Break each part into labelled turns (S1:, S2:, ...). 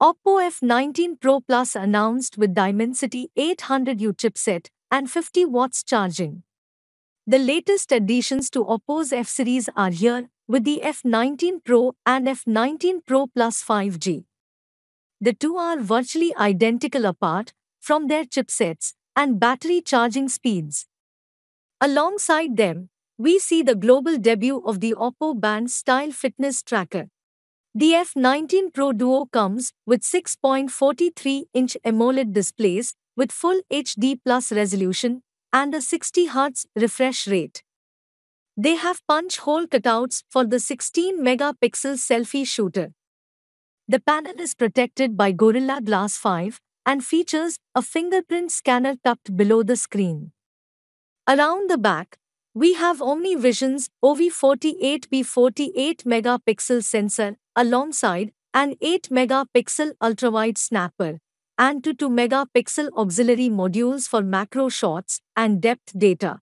S1: Oppo F19 Pro Plus announced with Dimensity 800U chipset and 50 watts charging. The latest additions to Oppo's F series are here with the F19 Pro and F19 Pro Plus 5G. The two are virtually identical apart from their chipsets and battery charging speeds. Alongside them, we see the global debut of the Oppo Band Style Fitness Tracker. The F19 Pro Duo comes with 6.43-inch AMOLED displays with full HD plus resolution and a 60 Hz refresh rate. They have punch hole cutouts for the 16 megapixel selfie shooter. The panel is protected by Gorilla Glass 5 and features a fingerprint scanner tucked below the screen. Around the back, we have OmniVision's OV48B48 megapixel sensor alongside an 8 megapixel ultrawide snapper and two 2 megapixel auxiliary modules for macro shots and depth data.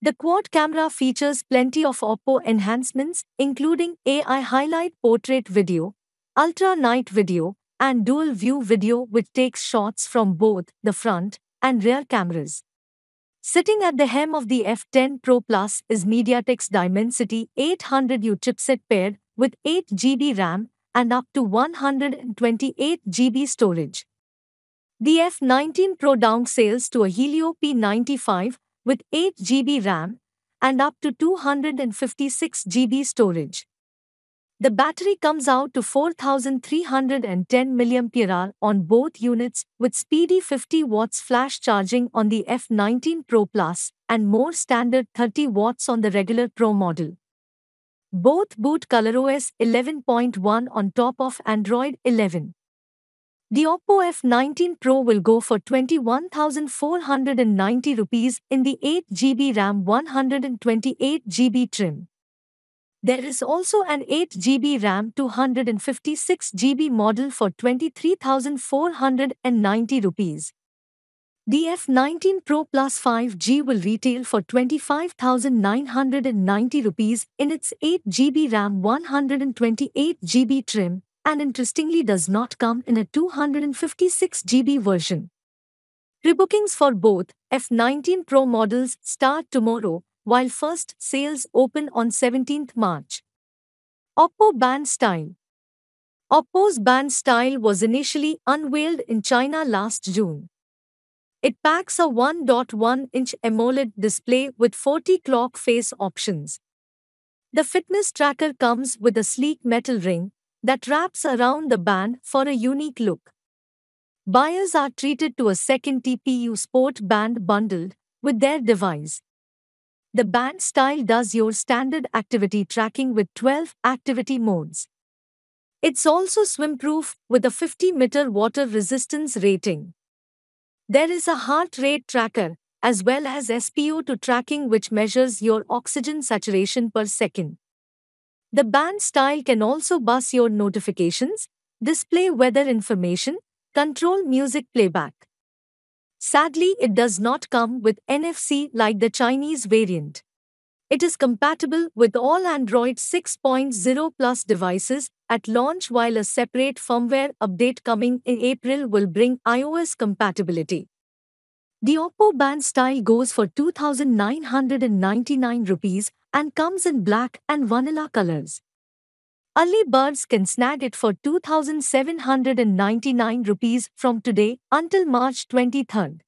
S1: The quad camera features plenty of Oppo enhancements, including AI highlight portrait video, ultra night video, and dual view video, which takes shots from both the front and rear cameras. Sitting at the helm of the F10 Pro Plus is MediaTek's Dimensity 800U chipset paired with 8 GB RAM and up to 128 GB storage. The F19 Pro down sells to a Helio P95 with 8 GB RAM and up to 256 GB storage. The battery comes out to 4310 mAh on both units with speedy 50 watts flash charging on the F19 Pro Plus and more standard 30 watts on the regular Pro model. Both boot ColorOS 11.1 on top of Android 11. The Oppo F19 Pro will go for 21,490 rupees in the 8GB RAM 128GB trim. There is also an 8GB RAM 256GB model for 23,490 rupees. The f 19 Pro Plus 5G will retail for ₹25,990 in its 8GB RAM 128GB trim and interestingly does not come in a 256GB version. Rebookings for both F19 Pro models start tomorrow, while first sales open on 17th March. Oppo Band Style Oppo's band style was initially unveiled in China last June. It packs a 1.1 inch AMOLED display with 40 clock face options. The fitness tracker comes with a sleek metal ring that wraps around the band for a unique look. Buyers are treated to a second TPU Sport band bundled with their device. The band style does your standard activity tracking with 12 activity modes. It's also swimproof with a 50 meter water resistance rating. There is a heart rate tracker, as well as SpO2 tracking, which measures your oxygen saturation per second. The band style can also bus your notifications, display weather information, control music playback. Sadly, it does not come with NFC like the Chinese variant. It is compatible with all Android 6.0 Plus devices at launch while a separate firmware update coming in April will bring iOS compatibility. The Oppo band style goes for 2999 rupees and comes in black and vanilla colors. Early birds can snag it for 2799 rupees from today until March 23.